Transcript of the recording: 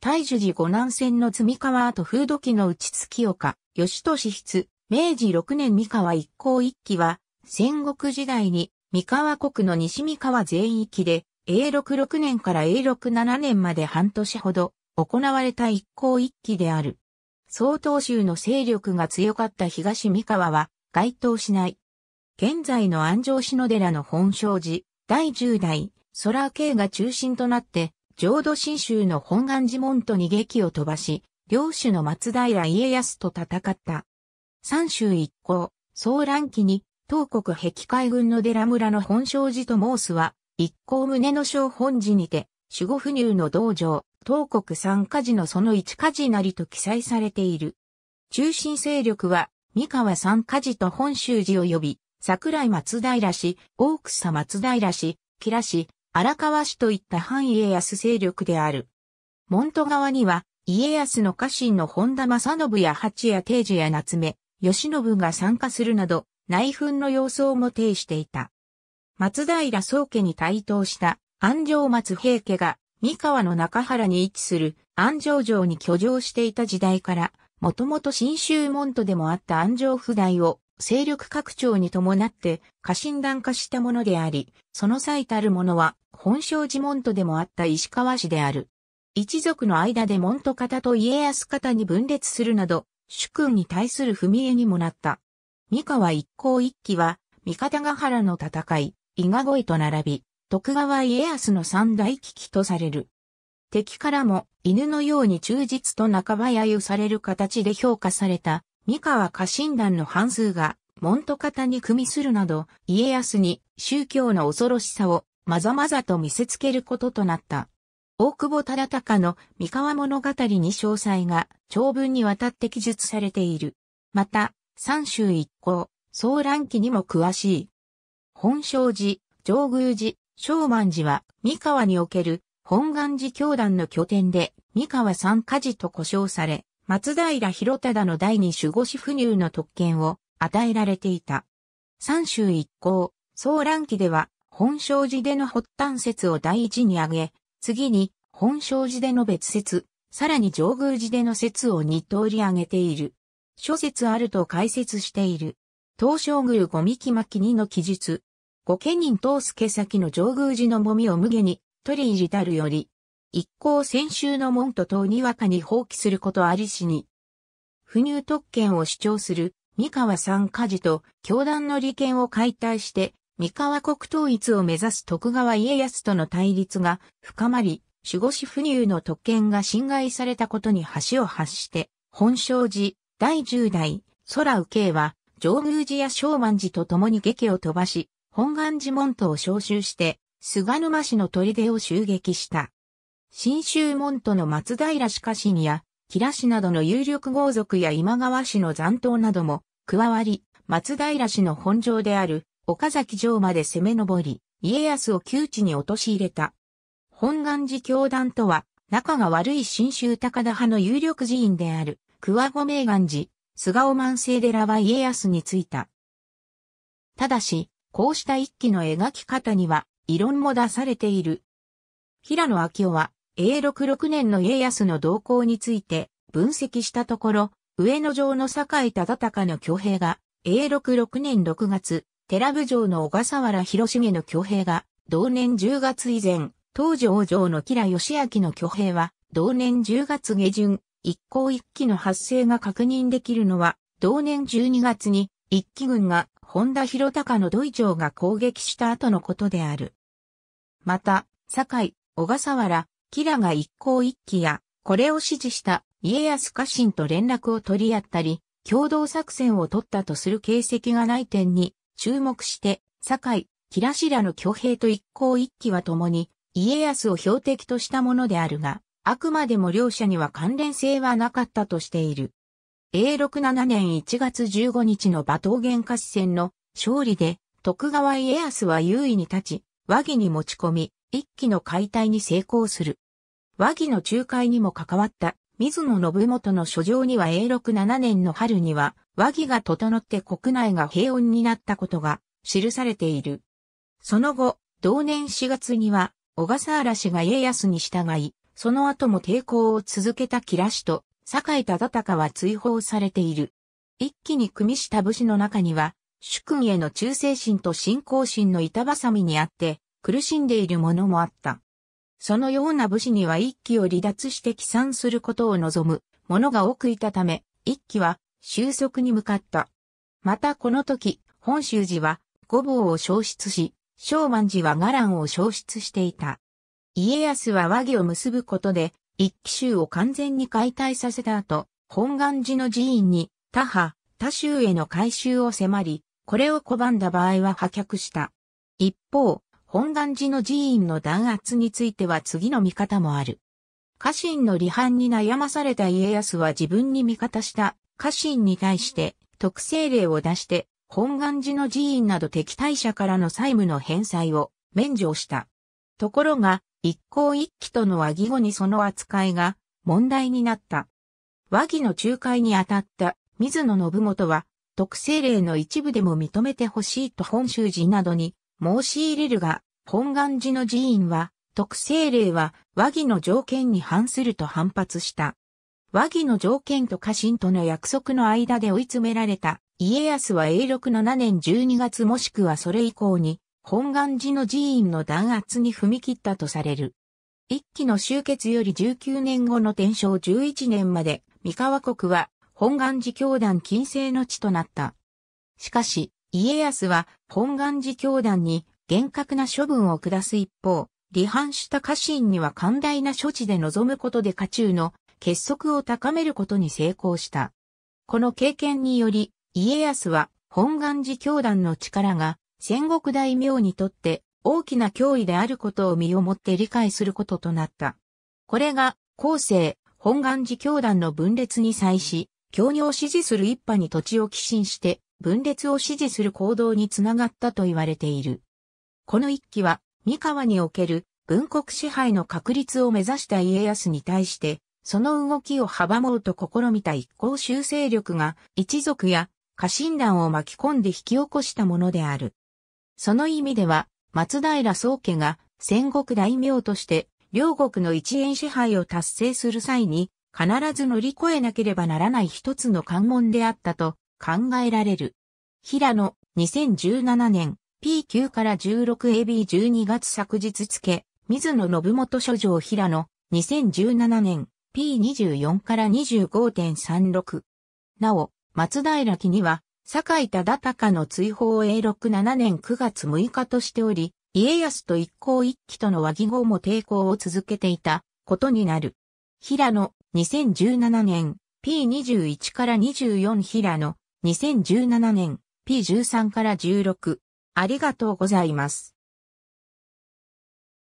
大樹寺五南線の積川跡風土記の内月岡、吉俊筆、明治六年三河一向一揆は、戦国時代に三河国の西三河全域で、A66 年から A67 年まで半年ほど行われた一向一揆である。曹洞宗の勢力が強かった東三河は該当しない。現在の安城篠寺の本庄寺、第十代、空慶が中心となって、浄土真宗の本願寺門逃に劇を飛ばし、領主の松平家康と戦った。三州一行、騒乱期に、東国壁海軍の寺村の本庄寺と申すは、一行宗の小本寺にて、守護不入の道場、東国三家寺のその一家寺なりと記載されている。中心勢力は、三河三家寺と本州寺を呼び、桜井松平氏、大草松平氏、吉良氏、荒川氏といった反家康勢力である。門戸側には、家康の家臣の本田正信や八谷定治や夏目、吉信が参加するなど、内紛の様相も呈していた。松平宗家に対等した安城松平家が三河の中原に位置する安城城に居城していた時代から、もともと新州門徒でもあった安城府代を勢力拡張に伴って家臣団化したものであり、その最たるものは本庄寺門徒でもあった石川氏である。一族の間で門徒方と家康方に分裂するなど、主君に対する踏み絵にもなった。三河一向一揆は、三方ヶ原の戦い、伊賀越えと並び、徳川家康の三大危機とされる。敵からも犬のように忠実と半ば揶揄される形で評価された三河家臣団の半数が門徒方に組みするなど家康に宗教の恐ろしさをまざまざと見せつけることとなった。大久保忠敬の三河物語に詳細が長文にわたって記述されている。また、三州一行、騒乱期にも詳しい。本正寺、上宮寺、正満寺は三河における本願寺教団の拠点で三河三家寺と呼称され、松平広忠の第二守護師不入の特権を与えられていた。三州一行、騒乱期では本生寺での発端説を第一に挙げ、次に本生寺での別説、さらに上宮寺での説を二通り挙げている。諸説あると解説している。東照宮五三木巻二の記述。御家人東助先の上宮寺のもみを無下に取り入りたるより。一行先週の門徒等にわかに放棄することありしに。不入特権を主張する三河三家事と教団の利権を解体して三河国統一を目指す徳川家康との対立が深まり、守護士不入の特権が侵害されたことに橋を発して、本省寺、第十代、空右慶は、上宮寺や正満寺と共に劇を飛ばし、本願寺門徒を召集して、菅沼氏の砦を襲撃した。新州門徒の松平氏家臣や、吉良氏などの有力豪族や今川氏の残党なども加わり、松平氏の本城である岡崎城まで攻め上り、家康を窮地に陥れた。本願寺教団とは、仲が悪い新州高田派の有力寺院である、桑子名願寺、菅尾万世寺は家康についた。ただし、こうした一期の描き方には、異論も出されている。平野昭夫は、永禄6年の家康の動向について、分析したところ、上野城の井忠隆の挙兵が、永禄6年6月、寺部城の小笠原広重の挙兵が、同年10月以前、東条城の吉良義明の挙兵は、同年10月下旬、一向一揆の発生が確認できるのは、同年12月に、一揆軍が、本田博隆の土井城が攻撃した後のことである。また、堺、小笠原、吉良が一向一揆や、これを指示した家康家臣と連絡を取り合ったり、共同作戦を取ったとする形跡がない点に、注目して、堺、木頭の挙兵と一向一揆は共に、家康を標的としたものであるが、あくまでも両者には関連性はなかったとしている。A67 年1月15日の馬頭原合戦の勝利で、徳川家康は優位に立ち、和議に持ち込み、一揆の解体に成功する。和議の仲介にも関わった水野信元の書状には永禄7年の春には、和議が整って国内が平穏になったことが記されている。その後、同年4月には、小笠原氏が家康に従い、その後も抵抗を続けた吉良氏と、酒井忠敬は追放されている。一気に組みした武士の中には、主君への忠誠心と信仰心の板挟みにあって、苦しんでいる者もあった。そのような武士には一騎を離脱して帰参することを望む者が多くいたため、一騎は収束に向かった。またこの時、本州寺は五房を消失し、昭満寺は伽藍を消失していた。家康は和議を結ぶことで、一騎州を完全に解体させた後、本願寺の寺院に他派、他州への改修を迫り、これを拒んだ場合は破却した。一方、本願寺の寺院の弾圧については次の見方もある。家臣の離反に悩まされた家康は自分に味方した家臣に対して特性令を出して本願寺の寺院など敵対者からの債務の返済を免除した。ところが一向一揆との和議後にその扱いが問題になった。和議の仲介にあたった水野信元は特性令の一部でも認めてほしいと本州寺などに申し入れるが、本願寺の寺院は、特性令は和議の条件に反すると反発した。和議の条件と家臣との約束の間で追い詰められた家康は永禄7年12月もしくはそれ以降に本願寺の寺院の弾圧に踏み切ったとされる。一期の終結より19年後の天正11年まで三河国は本願寺教団禁制の地となった。しかし、家康は本願寺教団に厳格な処分を下す一方、離反した家臣には寛大な処置で臨むことで家中の結束を高めることに成功した。この経験により、家康は本願寺教団の力が戦国大名にとって大きな脅威であることを身をもって理解することとなった。これが、後世、本願寺教団の分裂に際し、教業を支持する一派に土地を寄進して、分裂を支持する行動につながったと言われている。この一揆は、三河における文国支配の確立を目指した家康に対して、その動きを阻もうと試みた一向修正力が一族や家臣団を巻き込んで引き起こしたものである。その意味では、松平宗家が戦国大名として両国の一円支配を達成する際に必ず乗り越えなければならない一つの関門であったと考えられる。平野、2017年、P9 から 16AB12 月昨日付、水野信元書状平野、2017年、P24 から25.36。なお、松平記には、坂井忠隆の追放を A67 年9月6日としており、家康と一向一揆との和議後も抵抗を続けていたことになる。平野、2017年、P21 から24平野、2017年 P13 から16。ありがとうございます。